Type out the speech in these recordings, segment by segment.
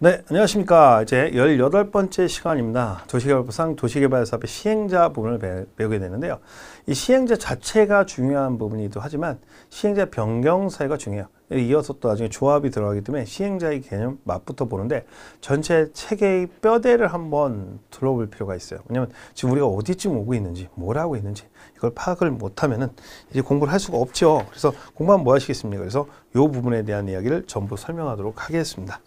네, 안녕하십니까. 이제 18번째 시간입니다. 도시개발법상 도시개발사업의 시행자 부분을 배, 우게 되는데요. 이 시행자 자체가 중요한 부분이기도 하지만 시행자 변경 사유가 중요해요. 이어서 또 나중에 조합이 들어가기 때문에 시행자의 개념 맛부터 보는데 전체 체계의 뼈대를 한번 둘러볼 필요가 있어요. 왜냐면 지금 우리가 어디쯤 오고 있는지, 뭘 하고 있는지 이걸 파악을 못하면은 이제 공부를 할 수가 없죠. 그래서 공부하면 뭐 하시겠습니까? 그래서 요 부분에 대한 이야기를 전부 설명하도록 하겠습니다.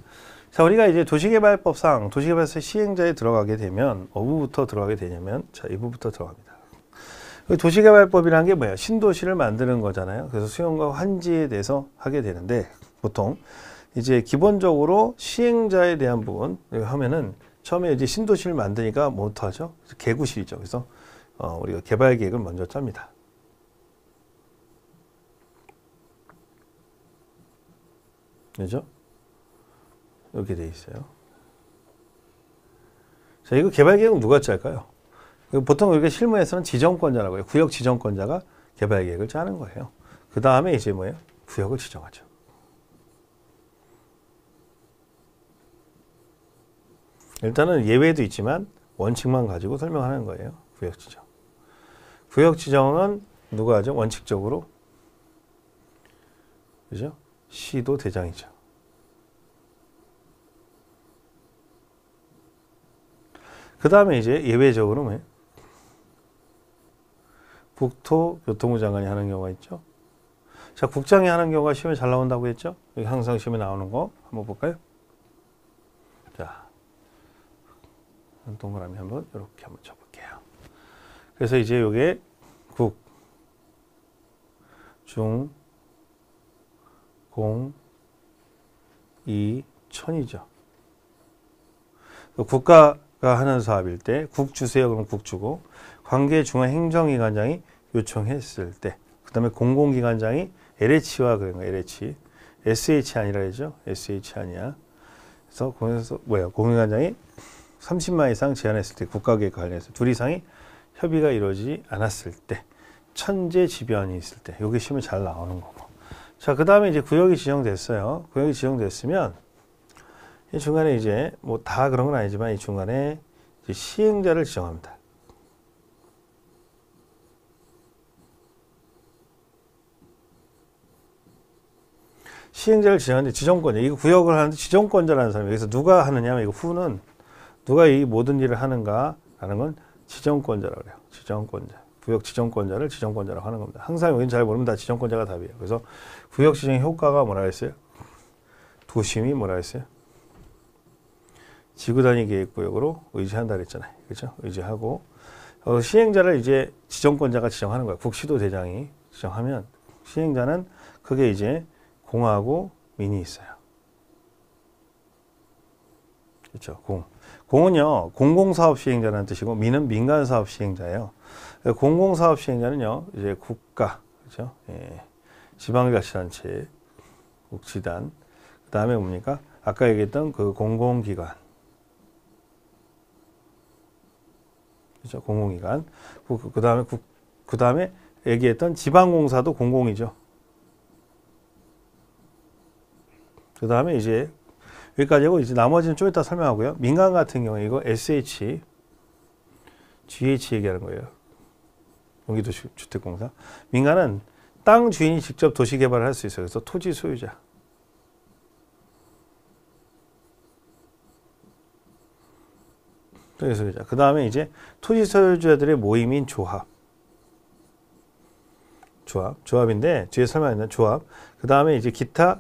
자, 우리가 이제 도시개발법상 도시개발서 시행자에 들어가게 되면 어부부터 들어가게 되냐면 자, 이부부터 들어갑니다. 그 도시개발법이라는 게뭐예 신도시를 만드는 거잖아요. 그래서 수용과 환지에 대해서 하게 되는데 보통 이제 기본적으로 시행자에 대한 부분 하면은 처음에 이제 신도시를 만드니까 뭐부터 하죠? 개구시죠. 그래서 어, 우리가 개발 계획을 먼저 짭니다. 그죠? 이렇게 돼 있어요. 자, 이거 개발 계획 누가 짤까요? 보통 이렇게 실무에서는 지정권자라고 해요. 구역 지정권자가 개발 계획을 짜는 거예요. 그 다음에 이제 뭐예요? 구역을 지정하죠. 일단은 예외도 있지만 원칙만 가지고 설명하는 거예요. 구역 지정. 구역 지정은 누가 하죠? 원칙적으로. 그죠? 시도 대장이죠. 그 다음에 이제 예외적으로 뭐 국토교통부 장관이 하는 경우가 있죠. 자, 국장이 하는 경우가 시험에 잘 나온다고 했죠? 여기 항상 시험에 나오는 거 한번 볼까요? 자, 동그라미 한번 이렇게 한번 쳐볼게요. 그래서 이제 이게 국, 중, 공, 이, 천이죠. 국가 하는 사업일 때국 주세요 그러면 국 주고 관계 중앙행정기관장이 요청했을 때 그다음에 공공기관장이 LH와 그런 LH SH 아니라 그죠 SH 아니야 그래서 공에서 뭐야 공공기관장이 30만 이상 제안했을때 국가계획 관련해서 둘 이상이 협의가 이루어지지 않았을 때 천재지변이 있을 때 이게 시험에 잘 나오는 거고 자그 다음에 이제 구역이 지정됐어요 구역이 지정됐으면 이 중간에 이제 뭐 다 그런 건 아니지만 이 중간에 시행자를 지정합니다. 시행자를 지정하는데 지정권자, 이 구역을 하는데 지정권자라는 사람이 여기서 누가 하느냐면 이거 후는 누가 이 모든 일을 하는가라는 건 지정권자라고 그요 지정권자. 구역 지정권자를 지정권자라고 하는 겁니다. 항상 여기는 잘 모르면 다 지정권자가 답이에요. 그래서 구역 지정의 효과가 뭐라 했어요? 도심이 뭐라 했어요? 지구단위 계획구역으로 의지한다 그랬잖아요. 그렇죠? 의지하고 어, 시행자를 이제 지정권자가 지정하는 거예요. 국시도 대장이 지정하면 시행자는 그게 이제 공하고 민이 있어요. 그렇죠. 공. 공은요. 공공사업 시행자라는 뜻이고 민은 민간사업 시행자예요. 공공사업 시행자는요. 이제 국가, 그렇죠. 예. 지방자치단체, 국지단, 그 다음에 뭡니까? 아까 얘기했던 그 공공기관, 그죠? 공공기관. 그, 그, 그 다음에, 그, 그 다음에 얘기했던 지방공사도 공공이죠. 그 다음에 이제 여기까지 하고 이제 나머지는 좀 이따 설명하고요. 민간 같은 경우에 이거 SH, GH 얘기하는 거예요. 경기도시주택공사. 민간은 땅 주인이 직접 도시 개발을 할 수 있어요. 그래서 토지 소유자. 토지 소유자. 그 다음에 이제 토지 소유자들의 모임인 조합. 조합. 조합인데 뒤에 설명했는 조합. 그 다음에 이제 기타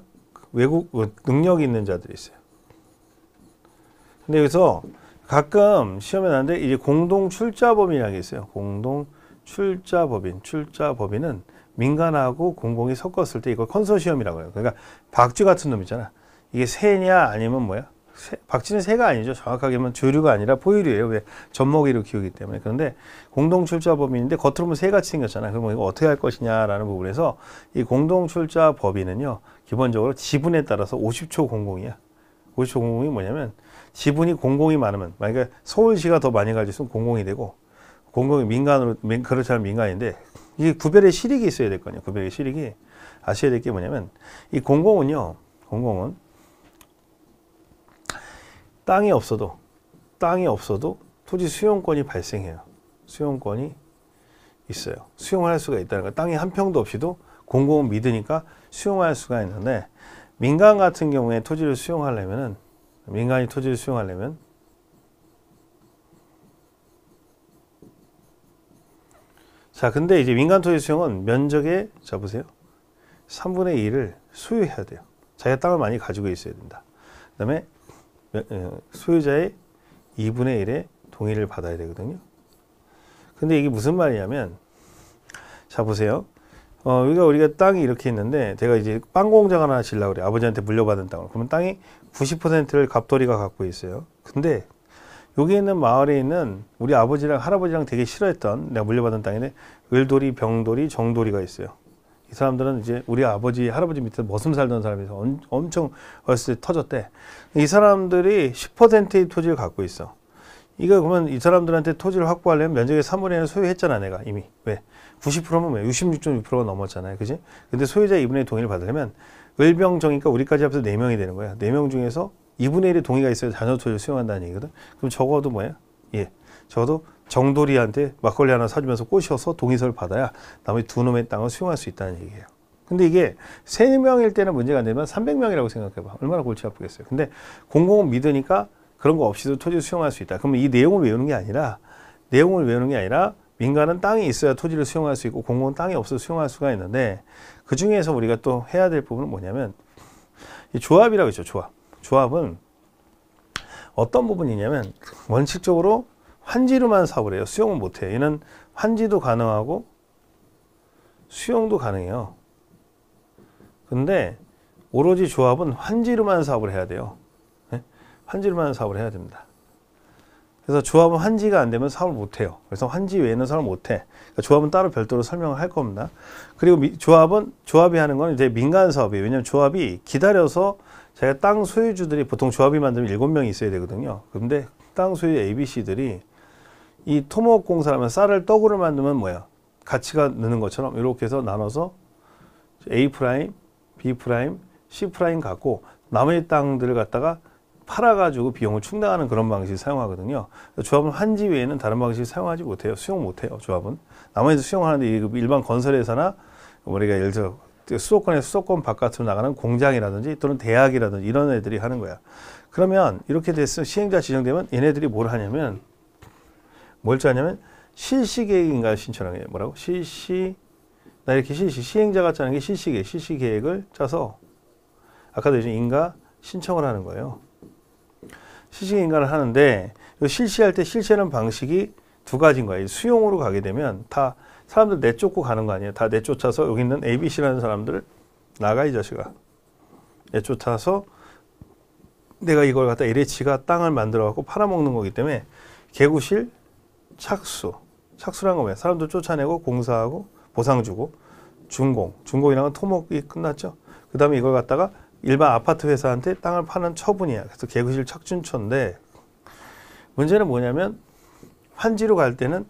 외국 능력 이 있는 자들이 있어요. 근데 여기서 가끔 시험에 나는데 이제 공동 출자법인이라는 게 있어요. 공동 출자법인. 출자법인은 민간하고 공공이 섞었을 때 이걸 컨소시엄이라고 해요. 그러니까 박쥐 같은 놈 있잖아. 이게 새냐 아니면 뭐야? 새, 박쥐는 새가 아니죠. 정확하게 하면 조류가 아니라 포유류예요. 왜 젖먹이로 키우기 때문에. 그런데 공동 출자 법인인데 겉으로 보면 새같이 생겼잖아요. 그러면 뭐 이거 어떻게 할 것이냐라는 부분에서 이 공동 출자 법인은요. 기본적으로 지분에 따라서 50초 공공이야. 50초 공공이 뭐냐면 지분이 공공이 많으면 만약에 서울시가 더 많이 가지고 있으면 공공이 되고 공공이 민간으로 그렇지 않은 민간인데 이게 구별의 실익이 있어야 될 거 아니에요. 구별의 실익이 아셔야 될 게 뭐냐면 이 공공은요. 공공은 땅이 없어도 땅이 없어도 토지 수용권이 발생해요. 수용권이 있어요. 수용할 수가 있다는 거. 땅이 한 평도 없이도 공공은 믿으니까 수용할 수가 있는데 민간 같은 경우에 토지를 수용하려면은 민간이 토지를 수용하려면 자 근데 이제 민간 토지 수용은 면적의 자 보세요 3분의 2를 소유해야 돼요 자기가 땅을 많이 가지고 있어야 된다 그 다음에 예, 예. 소유자의 2분의 1의 동의를 받아야 되거든요. 근데 이게 무슨 말이냐면 자 보세요. 어, 여기가 우리가 땅이 이렇게 있는데 제가 이제 빵 공장 하나 질려고 그래 아버지한테 물려받은 땅을. 그러면 땅이 90%를 갑돌이가 갖고 있어요. 근데 여기 있는 마을에 있는 우리 아버지랑 할아버지랑 되게 싫어했던 내가 물려받은 땅인데 을돌이, 병돌이, 정돌이가 있어요. 이 사람들은 이제 우리 아버지, 할아버지 밑에 머슴 살던 사람이서 엄청 어렸을 때 터졌대. 이 사람들이 10%의 토지를 갖고 있어. 이거 그러면 이 사람들한테 토지를 확보하려면 면적의 3분의 1을 소유했잖아, 내가 이미. 왜? 90%면 왜? 66.6%가 넘었잖아요. 그지? 근데 소유자 2분의 1 동의를 받으려면 을병 정이니까 우리까지 합해서 4명이 되는 거야. 4명 중에서 2분의 1의 동의가 있어야 자녀 토지를 수용한다는 얘기거든. 그럼 적어도 뭐야? 예. 적어도 정돌이한테 막걸리 하나 사주면서 꼬셔서 동의서를 받아야 나머지 두 놈의 땅을 수용할 수 있다는 얘기예요. 근데 이게 세명일 때는 문제가 안 되면 3 0 0 명이라고 생각해봐. 얼마나 골치 아프겠어요. 근데 공공은 믿으니까 그런 거 없이도 토지 수용할 수 있다. 그러면 이 내용을 외우는 게 아니라 내용을 외우는 게 아니라 민간은 땅이 있어야 토지를 수용할 수 있고 공공은 땅이 없어 수용할 수가 있는데 그 중에서 우리가 또 해야 될 부분은 뭐냐면 이 조합이라고 했죠 조합. 조합은 어떤 부분이냐면 원칙적으로 환지로만 사업을 해요. 수영은 못해요. 얘는 환지도 가능하고 수영도 가능해요. 근데 오로지 조합은 환지로만 사업을 해야 돼요. 네? 환지로만 사업을 해야 됩니다. 그래서 조합은 환지가 안 되면 사업을 못 해요. 그래서 환지 외에는 사업을 못 해. 그러니까 조합은 따로 별도로 설명을 할 겁니다. 그리고 미, 조합은 조합이 하는 건 이제 민간 사업이에요. 왜냐하면 조합이 기다려서 제가 땅 소유주들이 보통 조합이 만들면 7명이 있어야 되거든요. 근데 땅 소유 ABC들이 이 토목공사라면 쌀을 떡으로 만들면 뭐야? 가치가 느는 것처럼 이렇게 해서 나눠서 A 프라임, B 프라임, C 프라임 갖고 남의 땅들을 갖다가 팔아가지고 비용을 충당하는 그런 방식을 사용하거든요. 조합은 한지 외에는 다른 방식을 사용하지 못해요. 수용 못해요. 조합은 나머지 수용하는데 그 일반 건설회사나 뭐 우리가 예를 들어 수도권의 수도권 바깥으로 나가는 공장이라든지 또는 대학이라든지 이런 애들이 하는 거야. 그러면 이렇게 됐으면 시행자 지정되면 얘네들이 뭘 하냐면 뭘 짜냐면 실시계획인가 요 신청한 게 뭐라고? 실시 나 이렇게 실시 시행자가 짜는 게 실시계획 실시계획을 짜서 아까도 이제 인가 신청을 하는 거예요. 실시계획인가를 하는데 실시할 때 실시하는 방식이 두 가지인 거예요. 수용으로 가게 되면 다 사람들 내쫓고 가는 거 아니에요. 다 내쫓아서 여기 있는 ABC라는 사람들 나가 이 자식아. 내쫓아서 내가 이걸 갖다 LH가 땅을 만들어 갖고 팔아먹는 거기 때문에 개구실 착수. 착수란 건 왜? 사람들 쫓아내고 공사하고 보상 주고 준공. 준공이란 건 토목이 끝났죠. 그 다음에 이걸 갖다가 일반 아파트 회사한테 땅을 파는 처분이야. 그래서 개구실 착준처인데 문제는 뭐냐면 환지로 갈 때는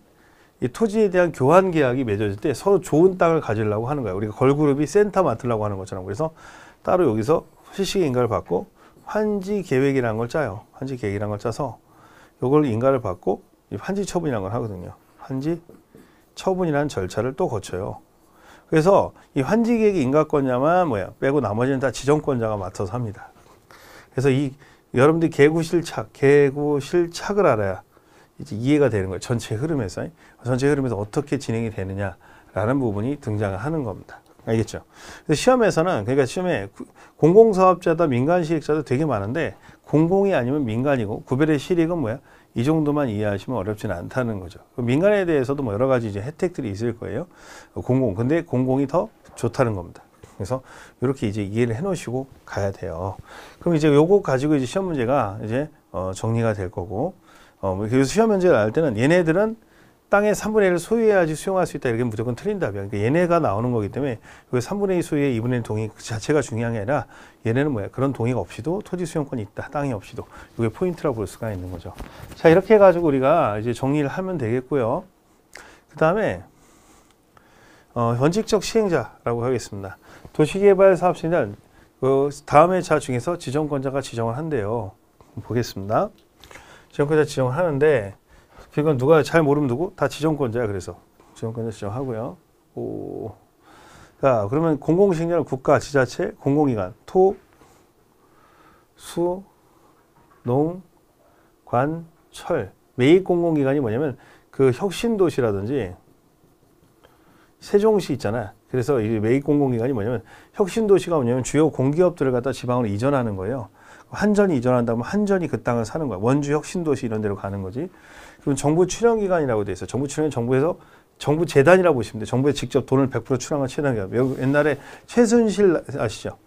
이 토지에 대한 교환 계약이 맺어질 때 서로 좋은 땅을 가지려고 하는 거야. 우리가 걸그룹이 센터 맡으려고 하는 것처럼. 그래서 따로 여기서 실식 인가를 받고 환지 계획이라는 걸 짜요. 환지 계획이라는 걸 짜서 이걸 인가를 받고 이 환지 처분이라는 걸 하거든요. 환지 처분이라는 절차를 또 거쳐요. 그래서 이환지계획이 인가권자만 뭐야 빼고 나머지는 다 지정권자가 맡아서 합니다. 그래서 이 여러분들이 개구실착, 개구실착을 알아야 이제 이해가 되는 거예요. 전체 흐름에서 전체 흐름에서 어떻게 진행이 되느냐라는 부분이 등장하는 겁니다. 알겠죠? 시험에서는 그러니까 시험에 공공사업자다 민간 실익자도 되게 많은데 공공이 아니면 민간이고 구별의 실익은 뭐야? 이 정도만 이해하시면 어렵진 않다는 거죠. 민간에 대해서도 뭐 여러 가지 이제 혜택들이 있을 거예요. 공공. 근데 공공이 더 좋다는 겁니다. 그래서 이렇게 이제 이해를 해 놓으시고 가야 돼요. 그럼 이제 요거 가지고 이제 시험 문제가 이제 어 정리가 될 거고. 어, 뭐 그래서 시험 문제를 알 때는 얘네들은 땅의 3분의 1을 소유해야지 수용할 수 있다. 이렇게 무조건 틀린 답이야. 그러니까 얘네가 나오는 거기 때문에 그 3분의 2 소유의 2분의 1 동의 그 자체가 중요한 게 아니라 얘네는 뭐야. 그런 동의가 없이도 토지 수용권이 있다. 땅이 없이도. 이게 포인트라고 볼 수가 있는 거죠. 자, 이렇게 해가지고 우리가 이제 정리를 하면 되겠고요. 그 다음에 어, 현직적 시행자라고 하겠습니다. 도시개발사업시는 그 다음의 자 중에서 지정권자가 지정을 한대요. 보겠습니다. 지정권자 지정을 하는데 그러니까 누가 잘 모르면 누구? 다 지정권자야. 그래서 지정권자 지정하고요. 오. 자, 그러면 공공식량 국가, 지자체, 공공기관, 토, 수, 농, 관, 철. 매입 공공기관이 뭐냐면 그 혁신도시라든지 세종시 있잖아. 그래서 이 매입 공공기관이 뭐냐면 혁신도시가 뭐냐면 주요 공기업들을 갖다 지방으로 이전하는 거예요. 한전이 이전한다면 한전이 그 땅을 사는 거야. 원주 혁신도시 이런 데로 가는 거지. 그럼 정부 출연기관이라고 돼 있어요. 정부 출연이 정부에서 정부 재단이라고 보시면 돼요. 정부에 직접 돈을 100% 출연한 출연기관. 옛날에 최순실 아시죠?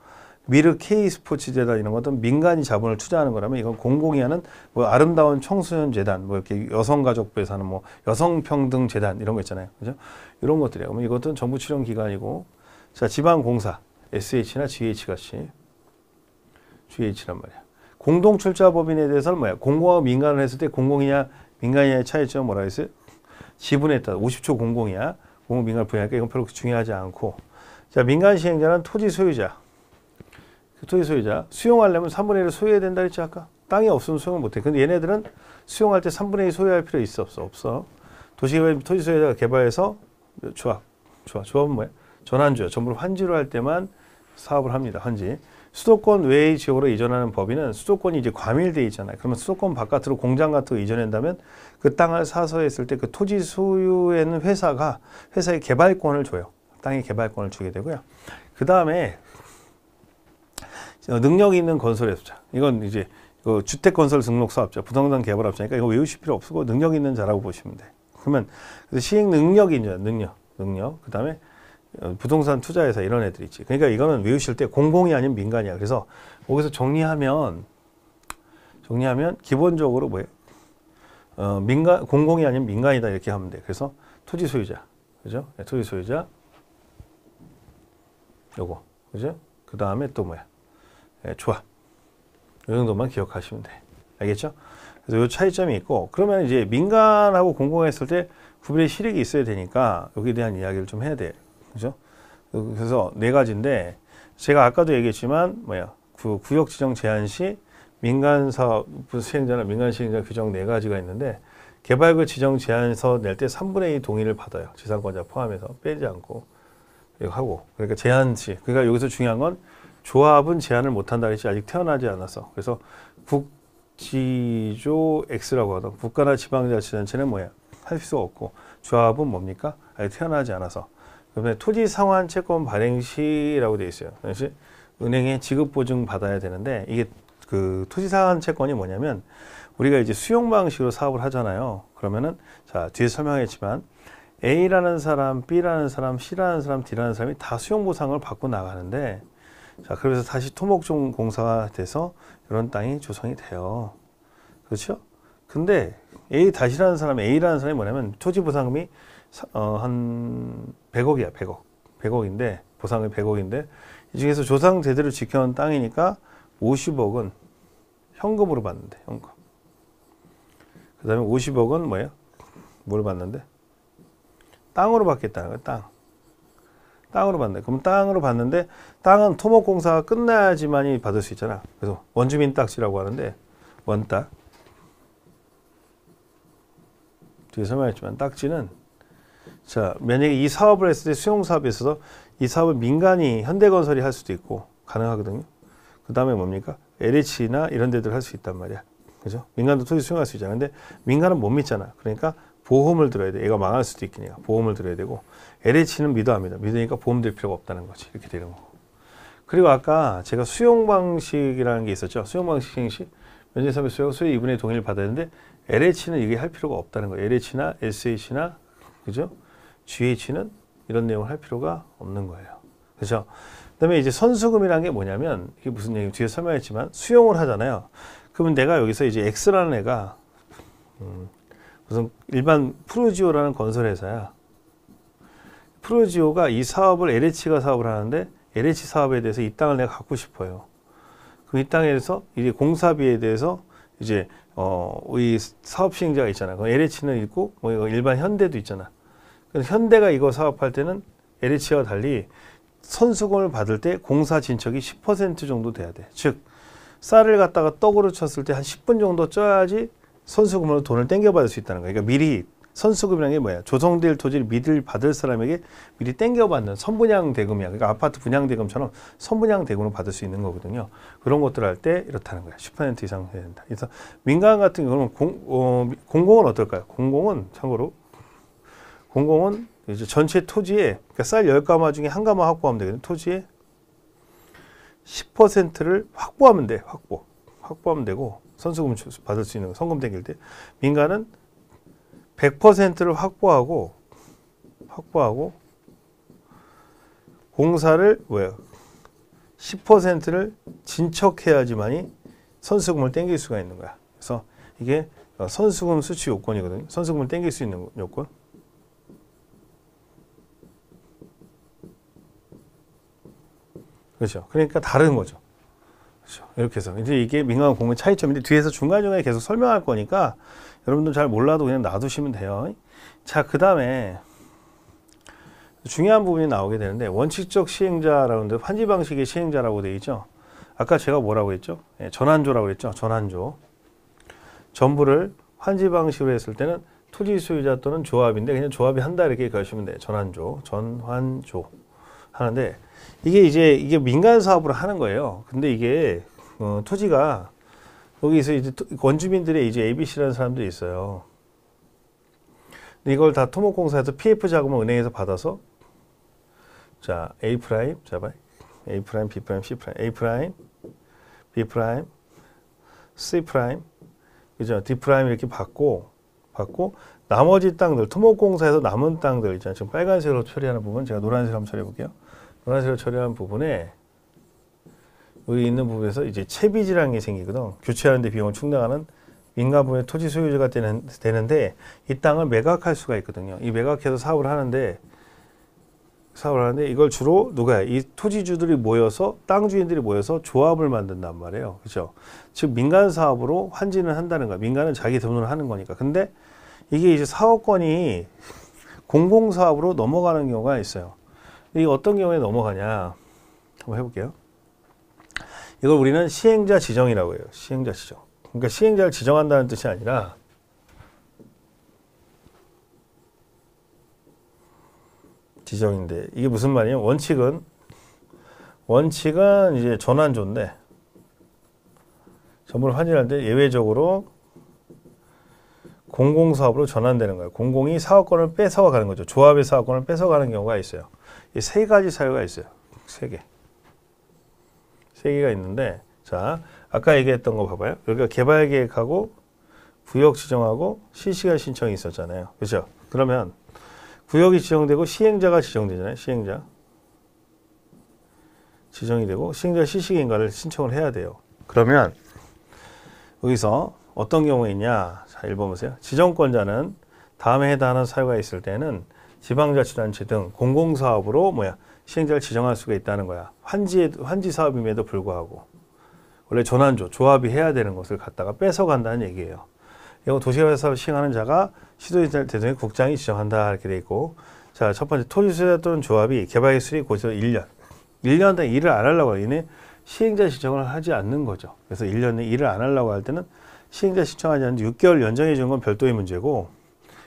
미르 K 스포츠 재단 이런 것은 들 민간이 자본을 투자하는 거라면 이건 공공이 하는 뭐 아름다운 청소년 재단 뭐 이렇게 여성가족부에서 하는 뭐 여성평등 재단 이런 거 있잖아요. 그죠? 이런 것들이에요. 그러이것은 정부 출연 기관이고 자, 지방공사 SH나 GH 같이 GH란 말이야. 공동출자법인에 대해서는 뭐야? 공공하고 민간을 했을 때 공공이냐 민간이의 차이점 은 뭐라 했어요? 지분에 따라 50초 공공이야. 공공 민간 분야니까 이건 별로 중요하지 않고. 자, 민간 시행자는 토지 소유자. 그 토지 소유자. 수용하려면 3분의 1을 소유해야 된다 했지 아까? 땅이 없으면 수용을 못해. 근데 얘네들은 수용할 때 3분의 1 소유할 필요 있어 없어? 없어. 도시개발 토지 소유자가 개발해서 조합. 조합. 조합은 뭐야? 전환주야. 전부 환지로 할 때만 사업을 합니다. 환지. 수도권 외의 지역으로 이전하는 법인은 수도권이 이제 과밀돼 있잖아요. 그러면 수도권 바깥으로 공장 같은 거 이전한다면 그 땅을 사서 했을 때 그 토지 소유에는 회사가 회사의 개발권을 줘요. 땅의 개발권을 주게 되고요. 그 다음에 어, 능력 있는 건설회사 이건 이제 그 주택 건설 등록 사업자, 부동산 개발 업자니까 이거 외우실 필요 없고 능력 있는 자라고 보시면 돼. 그러면 그 시행 능력이 이제 능력, 능력. 그다음에 어, 부동산 투자에서 이런 애들 있지. 그러니까 이거는 외우실 때 공공이 아닌 민간이야. 그래서 거기서 정리하면 정리하면 기본적으로 뭐예요? 어, 민간 공공이 아닌 민간이다 이렇게 하면 돼. 그래서 토지 소유자, 그죠? 네, 토지 소유자, 요거, 그죠? 그 다음에 또 뭐야? 네, 조합. 요 정도만 기억하시면 돼. 알겠죠? 그래서 요 차이점이 있고 그러면 이제 민간하고 공공했을 때 구별의 실익이 있어야 되니까 여기에 대한 이야기를 좀 해야 돼. 그죠? 그래서 네 가지인데 제가 아까도 얘기했지만 뭐야 그 구역 지정 제한 시 민간 사업 시행자나 민간 시행자 규정 네 가지가 있는데 개발구 지정 제한서 낼 때 3분의 2 동의를 받아요. 지상권자 포함해서 빼지 않고 이거 하고 그러니까 제한시 그러니까 여기서 중요한 건 조합은 제한을 못한다 했지 아직 태어나지 않았어. 그래서 국지조 X라고 하던 국가나 지방자치단체는 뭐야 할 수 없고 조합은 뭡니까 아직 태어나지 않아서 그다음에 토지 상환 채권 발행 시라고 되어 있어요. 그래서 은행에 지급 보증 받아야 되는데 이게 그 토지 상환 채권이 뭐냐면 우리가 이제 수용 방식으로 사업을 하잖아요. 그러면은 자 뒤에 설명했지만 A라는 사람, B라는 사람, C라는 사람, D라는 사람이 다 수용 보상을 받고 나가는데 자 그래서 다시 토목종 공사가 돼서 이런 땅이 조성이 돼요. 그렇죠? 근데 A 다시라는 사람, A라는 사람이 뭐냐면 토지 보상금이 어, 한 100억이야, 100억. 100억인데, 보상이 100억인데, 이 중에서 조상 제대로 지켜온 땅이니까 50억은 현금으로 받는데, 현금. 그 다음에 50억은 뭐예요? 뭘 받는데? 땅으로 받겠다는 거예요, 땅. 땅으로 받네. 는 그럼 땅으로 받는데, 땅은 토목공사가 끝나야지만이 받을 수 있잖아. 그래서 원주민 딱지라고 하는데, 원딱. 뒤에 설명했지만, 딱지는 자, 만약에 이 사업을 했을 때 수용 사업에 있어서 이 사업을 민간이 현대건설이 할 수도 있고 가능하거든요. 그 다음에 뭡니까? LH나 이런 데들 할 수 있단 말이야. 그죠? 민간도 토지 수용할 수 있잖아. 근데 민간은 못 믿잖아. 그러니까 보험을 들어야 돼. 얘가 망할 수도 있겠네요. 보험을 들어야 되고 LH는 믿어 합니다. 믿으니까 보험 될 필요가 없다는 거지. 이렇게 되는 거고. 그리고 아까 제가 수용 방식이라는 게 있었죠. 수용 방식 행시 면제사업의 수용 수의 2분의 동의를 받았는데 LH는 이게 할 필요가 없다는 거예요. LH나 SH나 그죠? GH는 이런 내용을 할 필요가 없는 거예요. 그죠? 그 다음에 이제 선수금이라게 뭐냐면, 이게 무슨 얘기, 뒤에 설명했지만, 수용을 하잖아요. 그러면 내가 여기서 이제 X라는 애가, 음, 무슨 일반 프로지오라는 건설회사야. 프로지오가 이 사업을 LH가 사업을 하는데, LH 사업에 대해서 이 땅을 내가 갖고 싶어요. 그럼 이 땅에서 이제 공사비에 대해서 이제 어, 이 사업 시행자가 있잖아. 그럼 LH는 있고, 뭐 일반 현대도 있잖아. 현대가 이거 사업할 때는 LH와 달리 선수금을 받을 때 공사 진척이 10% 정도 돼야 돼. 즉 쌀을 갖다가 떡으로 쳤을 때 한 10분 정도 쪄야지 선수금으로 돈을 땡겨받을 수 있다는 거야. 그러니까 미리 선수금이라는 게 뭐야? 조성될 토지를 미리 받을 사람에게 미리 땡겨받는 선분양 대금이야. 그러니까 아파트 분양 대금처럼 선분양 대금을 받을 수 있는 거거든요. 그런 것들 할 때 이렇다는 거야. 10% 이상 해야 된다. 그래서 민간 같은 경우는 공, 어, 공공은 어떨까요? 공공은 참고로 공공은 이제 전체 토지에 그러니까 쌀 10가마 중에 한 가마 확보하면 되거든요. 토지에 10%를 확보하면 돼. 확보. 확보하면 되고 선수금 받을 수 있는 거, 성금 땡길 때 민간은 100%를 확보하고 확보하고 공사를 왜요? 10%를 진척해야지만이 선수금을 땡길 수가 있는 거야. 그래서 이게 선수금 수취 요건이거든요. 선수금을 땡길 수 있는 요건. 그렇죠. 그러니까 다른 거죠. 그렇죠. 이렇게 해서 이제 이게 민간 공의 차이점인데 뒤에서 중간중간에 계속 설명할 거니까 여러분들 잘 몰라도 그냥 놔두시면 돼요. 자, 그 다음에 중요한 부분이 나오게 되는데 원칙적 시행자라는데 환지 방식의 시행자라고 돼 있죠. 아까 제가 뭐라고 했죠? 예, 전환조라고 했죠. 전환조. 전부를 환지 방식으로 했을 때는 토지 소유자 또는 조합인데 그냥 조합이 한다 이렇게 가시면 돼요. 전환조, 전환조 하는데 이게 이제 이게 민간 사업을 하는 거예요. 근데 이게 어, 토지가 여기서 이제 원주민들의 이제 ABC라는 사람도 있어요. 근데 이걸 다 토목공사에서 PF 자금을 은행에서 받아서 자 A 프라임 잡아 A 프라임 B 프라임 C 프라임 A 프라임 B 프라임 C 프라임 그죠 D 프라임 이렇게 받고 받고 나머지 땅들 토목공사에서 남은 땅들 있잖아요 지금 빨간색으로 처리하는 부분 제가 노란색으로 처리해 볼게요 문화재를 처리한 부분에 여기 있는 부분에서 이제 채비지라는 게 생기거든. 교체하는데 비용을 충당하는 민간부의 토지 소유자가 되는, 되는데 이 땅을 매각할 수가 있거든요. 이 매각해서 사업을 하는데 사업을 하는데 이걸 주로 누가 이 토지주들이 모여서 땅 주인들이 모여서 조합을 만든단 말이에요. 그렇죠? 즉 민간 사업으로 환진을 한다는 거야. 민간은 자기 돈으로 하는 거니까. 근데 이게 이제 사업권이 공공사업으로 넘어가는 경우가 있어요. 이 어떤 경우에 넘어가냐 한번 해볼게요. 이걸 우리는 시행자 지정이라고 해요. 시행자 지정. 그러니까 시행자를 지정한다는 뜻이 아니라 지정인데 이게 무슨 말이냐? 원칙은 원칙은 이제 전환조인데 전부를 환전할 때 예외적으로 공공사업으로 전환되는 거예요. 공공이 사업권을 뺏어가는 거죠. 조합의 사업권을 뺏어가는 경우가 있어요. 이세 가지 사유가 있어요. 세 개. 세 개가 있는데, 자, 아까 얘기했던 거 봐봐요. 여기가 그러니까 개발 계획하고 구역 지정하고 실시간 신청이 있었잖아요. 그죠? 그러면 구역이 지정되고 시행자가 지정되잖아요. 시행자. 지정이 되고 시행자 실시인가를 신청을 해야 돼요. 그러면 여기서 어떤 경우에 있냐. 자, 1번 보세요. 지정권자는 다음에 해당하는 사유가 있을 때는 지방자치단체 등 공공사업으로 뭐야 시행자를 지정할 수가 있다는 거야. 환지 환지 사업임에도 불구하고 원래 전환조 조합이 해야 되는 것을 갖다가 뺏어 간다는 얘기예요. 이거 도시개발 사 시행하는 자가 시도인 대통령 국장이 지정한다 이렇게 돼 있고 자첫 번째 토지수자 또는 조합이 개발기술이 고작 1년 1년 동 일을 안 하려고 이는 시행자 지정을 하지 않는 거죠. 그래서 1년 내 일을 안 하려고 할 때는 시행자 신청하지 않는데 6개월 연장해 주건 별도의 문제고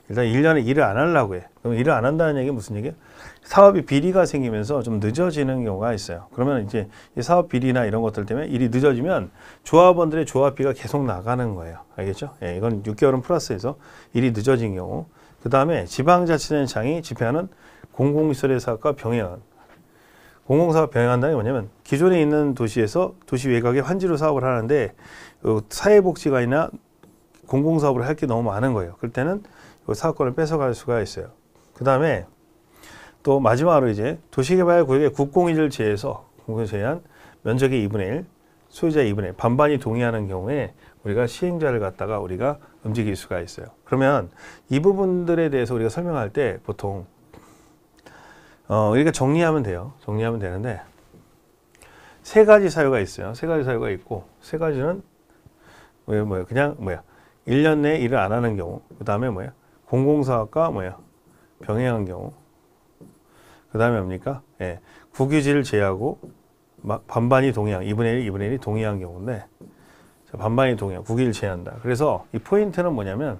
일단 1년에 일을 안 하려고 해. 그럼 일을 안 한다는 얘기 무슨 얘기예요 사업이 비리가 생기면서 좀 늦어지는 경우가 있어요. 그러면 이제 사업 비리나 이런 것들 때문에 일이 늦어지면 조합원들의 조합비가 계속 나가는 거예요. 알겠죠? 예, 이건 6개월은 플러스해서 일이 늦어진 경우. 그 다음에 지방자치단장이 집행하는 공공시설의 사업과 병행한 공공사업 병행한다는 게 뭐냐면 기존에 있는 도시에서 도시 외곽에 환지로 사업을 하는데 그 사회복지관이나 공공사업을 할 게 너무 많은 거예요. 그럴 때는 그 사업권을 뺏어갈 수가 있어요. 그 다음에 또 마지막으로 이제 도시개발 구역의 국공유을 제외해서 공공에 제한 면적의 2분의 1, 소유자 2분의 1, 반반이 동의하는 경우에 우리가 시행자를 갖다가 우리가 움직일 수가 있어요. 그러면 이 부분들에 대해서 우리가 설명할 때 보통 어, 우리가 정리하면 돼요. 정리하면 되는데 세 가지 사유가 있어요. 세 가지 사유가 있고 세 가지는 뭐예요? 뭐예 그냥 뭐야? 1년 내에 일을 안 하는 경우. 그다음에 뭐야? 공공사업과 뭐야 병행한 경우 그 다음에 뭡니까 예, 국유지를 제외하고 반반이 동의한 2분의 1, 2분의 1이 동의한 경우인데 자, 반반이 동의한 국유지를 제외한다 그래서 이 포인트는 뭐냐면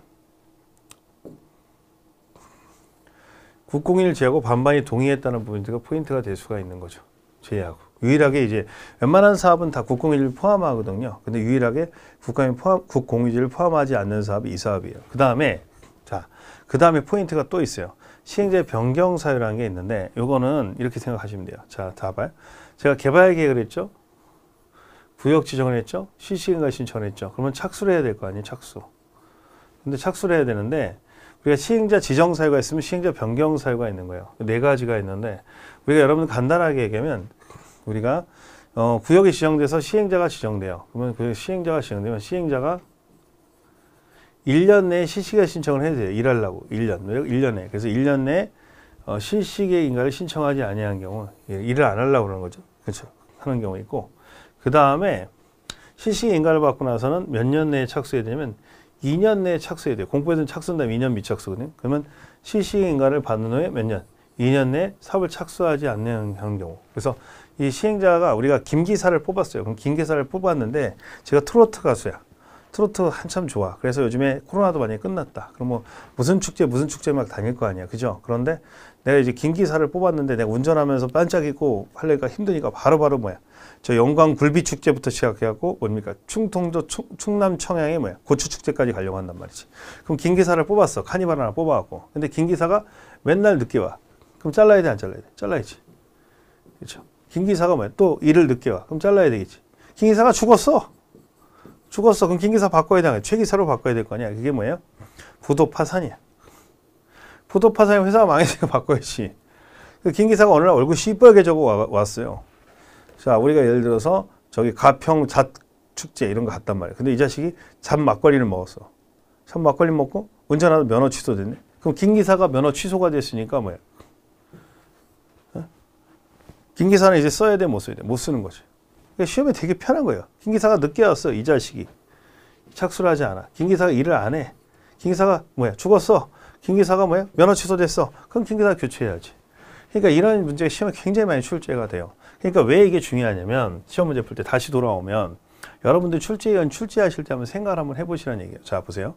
국공일 제하고 외 반반이 동의했다는 포인트가 포인트가 될 수가 있는 거죠. 제외하고. 유일하게 이제 웬만한 사업은 다국공유지를 포함하거든요. 근데 유일하게 국공유지를 포함하지 않는 사업이 이 사업이에요. 그 다음에 그 다음에 포인트가 또 있어요. 시행제 변경 사유라는 게 있는데 이거는 이렇게 생각하시면 돼요. 자, 다 봐요. 제가 개발 계획을 했죠. 구역 지정을 했죠. 실시인가 신청을 했죠. 그러면 착수를 해야 될 거 아니에요. 착수. 근데 착수를 해야 되는데 우리가 시행자 지정 사유가 있으면 시행자 변경 사유가 있는 거예요. 네 가지가 있는데 우리가 여러분 간단하게 얘기하면 우리가 어, 구역이 지정돼서 시행자가 지정돼요. 그러면 그 시행자가 지정되면 시행자가 1년 내에 실시간 신청을 해야 돼요. 일하려고. 1년. 왜요? 1년 내에. 그래서 1년 내에 어, 실시계 인가를 신청하지 아니한 경우 예, 일을 안 하려고 그러는 거죠. 그렇죠. 하는 경우 있고 그 다음에 실시계 인가를 받고 나서는 몇 년 내에 착수해야 되냐면 2년 내에 착수해야 돼요. 공포에서는 착수한 다음 2년 미착수거든요. 그러면 실시계 인가를 받는 후에 몇 년? 2년 내에 사업을 착수하지 않는 하는 경우. 그래서 이 시행자가 우리가 김기사를 뽑았어요. 그럼 김기사를 뽑았는데 제가 트로트 가수야. 트로트 한참 좋아. 그래서 요즘에 코로나도 많이 끝났다. 그럼 뭐 무슨 축제 무슨 축제 막 다닐 거 아니야. 그죠? 그런데 내가 이제 긴 기사를 뽑았는데 내가 운전하면서 반짝 이고 할래가 힘드니까 바로바로 뭐야. 저 영광 굴비 축제부터 시작해갖고 뭡니까? 충청도 충, 충남 청양에 뭐야? 고추 축제까지 가려고 한단 말이지. 그럼 긴 기사를 뽑았어. 카니발 하나 뽑아갖고. 근데 긴 기사가 맨날 늦게 와. 그럼 잘라야 돼, 안 잘라야 돼? 잘라야지. 그렇죠? 긴 기사가 뭐야? 또 일을 늦게 와. 그럼 잘라야 되겠지. 김 기사가 죽었어. 죽었어. 그럼 긴 기사 바꿔야 되는 거야. 최기사로 바꿔야 될 거 아니야. 그게 뭐예요? 부도 파산이야. 부도 파산이 회사가 망해서 바꿔야지. 그긴 기사가 어느 날 얼굴 시뻘게 적어 왔어요. 자, 우리가 예를 들어서 저기 가평 잣 축제 이런 거 갔단 말이야. 근데 이 자식이 잣 막걸리를 먹었어. 잣 막걸리 먹고 운전하다 면허 취소됐네. 그럼 긴 기사가 면허 취소가 됐으니까 뭐야? 긴 기사는 이제 써야 돼, 못 써야 돼? 못 쓰는 거지. 그러니까 시험이 되게 편한 거예요. 김기사가 늦게 왔어, 이 자식이. 착수를 하지 않아. 김기사가 일을 안 해. 김기사가 뭐야, 죽었어. 김기사가 뭐야, 면허 취소됐어. 그럼 김기사 교체해야지. 그러니까 이런 문제가 시험에 굉장히 많이 출제가 돼요. 그러니까 왜 이게 중요하냐면, 시험 문제 풀 때 다시 돌아오면, 여러분들 출제위원 출제하실 때 한번 생각을 한번 해보시라는 얘기예요. 자, 보세요.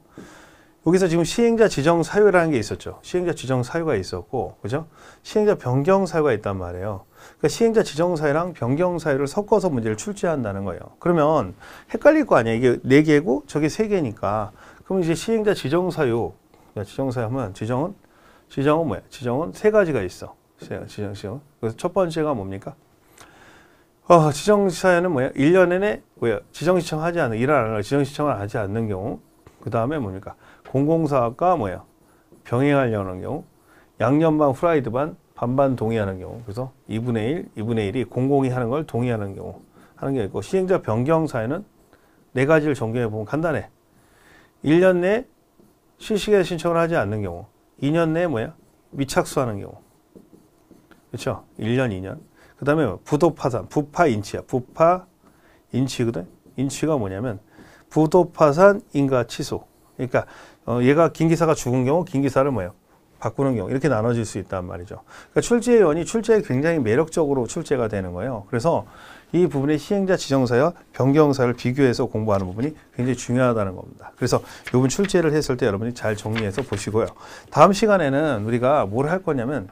여기서 지금 시행자 지정 사유라는 게 있었죠. 시행자 지정 사유가 있었고, 그죠? 시행자 변경 사유가 있단 말이에요. 그러니까 시행자 지정 사유랑 변경 사유를 섞어서 문제를 출제한다는 거예요. 그러면 헷갈릴 거 아니야. 이게 네 개고 저게 세 개니까. 그럼 이제 시행자 지정 사유, 지정 사유 하면 지정은 지정은 뭐야? 지정은 세 가지가 있어. 지정 시 그래서 첫 번째가 뭡니까? 어, 아, 지정 사유는 뭐야? 1년 내내 뭐야? 지정 시청하지 않는 일을 안 하고 지정 시청을 하지 않는 경우. 그다음에 뭡니까? 공공사업과 뭐야? 병행하려는 경우. 양념반, 후라이드반, 반반 동의하는 경우 그래서 2분의 1, 2분의 1이 공공이 하는 걸 동의하는 경우 하는 게 있고 시행자 변경 사유는 네 가지를 정경해 보면 간단해 1년 내에 실시계 신청을 하지 않는 경우 2년 내에 뭐야? 위착수하는 경우 그렇죠? 1년, 2년 그 다음에 부도파산, 부파인치야 부파 인치거든 인치가 뭐냐면 부도파산 인가 취소 그러니까 어, 얘가 긴 기사가 죽은 경우 긴 기사를 뭐예요? 바꾸는 경우 이렇게 나눠질 수 있단 말이죠. 그러니까 출제요 원이 출제에 굉장히 매력적으로 출제가 되는 거예요. 그래서 이 부분의 시행자 지정사와 변경사를 비교해서 공부하는 부분이 굉장히 중요하다는 겁니다. 그래서 요번 출제를 했을 때 여러분이 잘 정리해서 보시고요. 다음 시간에는 우리가 뭘 할 거냐면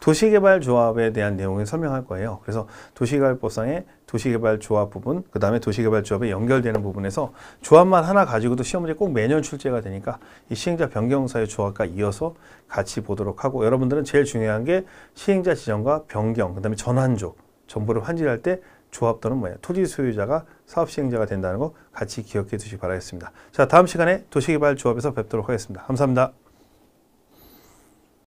도시개발조합에 대한 내용을 설명할 거예요. 그래서 도시개발법상의 도시개발조합 부분, 그 다음에 도시개발조합에 연결되는 부분에서 조합만 하나 가지고도 시험 문제 꼭 매년 출제가 되니까 이 시행자 변경사의 조합과 이어서 같이 보도록 하고 여러분들은 제일 중요한 게 시행자 지정과 변경, 그 다음에 전환조, 정보를 환질할 때 조합 또는 뭐예요? 토지 소유자가 사업 시행자가 된다는 거 같이 기억해 두시기 바라겠습니다. 자, 다음 시간에 도시개발조합에서 뵙도록 하겠습니다. 감사합니다.